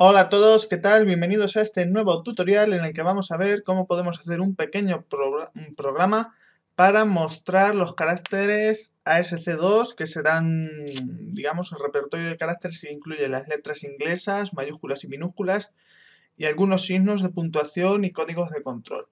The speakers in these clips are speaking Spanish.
Hola a todos, ¿qué tal? Bienvenidos a este nuevo tutorial en el que vamos a ver cómo podemos hacer un pequeño programa para mostrar los caracteres ASC2 que serán, digamos, el repertorio de caracteres que incluye las letras inglesas, mayúsculas y minúsculas y algunos signos de puntuación y códigos de control.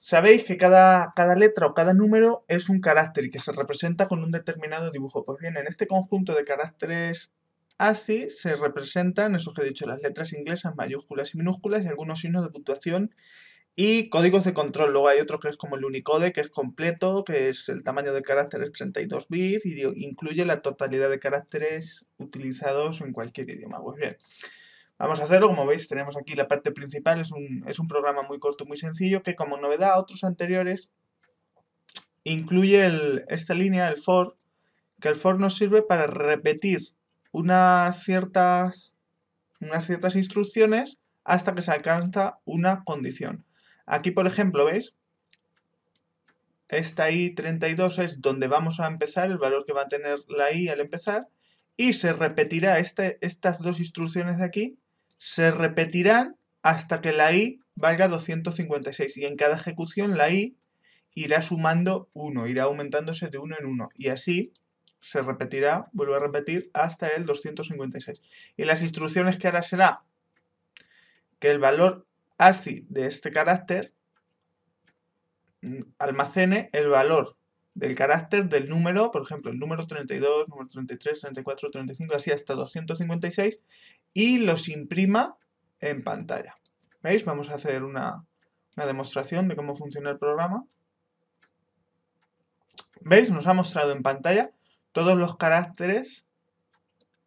Sabéis que cada, cada letra o cada número es un carácter y que se representa con un determinado dibujo. Pues bien, en este conjunto de caracteres Así se representan, eso que he dicho, las letras inglesas, mayúsculas y minúsculas y algunos signos de puntuación y códigos de control. Luego hay otro que es como el Unicode, que es completo, que es el tamaño de caracteres 32 bits y incluye la totalidad de caracteres utilizados en cualquier idioma. Pues bien, vamos a hacerlo. Como veis, tenemos aquí la parte principal. Es un, es un programa muy corto, muy sencillo, que como novedad a otros anteriores, incluye esta línea, el for, que el for nos sirve para repetir unas ciertas, unas ciertas instrucciones hasta que se alcanza una condición. Aquí, por ejemplo, ¿veis? Esta i32 es donde vamos a empezar, el valor que va a tener la i al empezar, y se repetirá este, estas dos instrucciones de aquí, se repetirán hasta que la i valga 256, y en cada ejecución la i irá sumando 1, irá aumentándose de 1 en 1, y así se repetirá, vuelvo a repetir, hasta el 256. Y las instrucciones que hará será que el valor ASCII de este carácter mm, almacene el valor del carácter del número, por ejemplo, el número 32, número 33, 34, 35, así hasta 256, y los imprima en pantalla. ¿Veis? Vamos a hacer una demostración de cómo funciona el programa. ¿Veis? Nos ha mostrado en pantalla todos los caracteres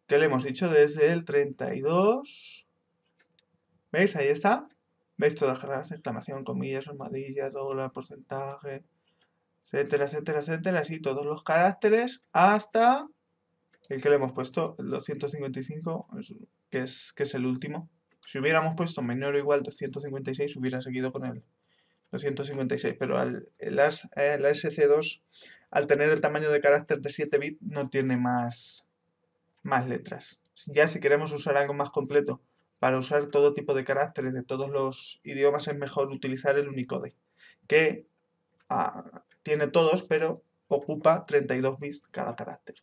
que le hemos dicho desde el 32. ¿Veis? Ahí está. ¿Veis todas las exclamación, comillas, armadillas, dólar, porcentaje, etcétera, etcétera, etcétera? Así todos los caracteres hasta el que le hemos puesto, el 255, que es, que es el último. Si hubiéramos puesto menor o igual 256, hubiera seguido con el 256, pero al, el, SC2 al tener el tamaño de carácter de 7 bits no tiene más, más letras. Ya si queremos usar algo más completo para usar todo tipo de caracteres de todos los idiomas es mejor utilizar el Unicode, que ah, tiene todos, pero ocupa 32 bits cada carácter.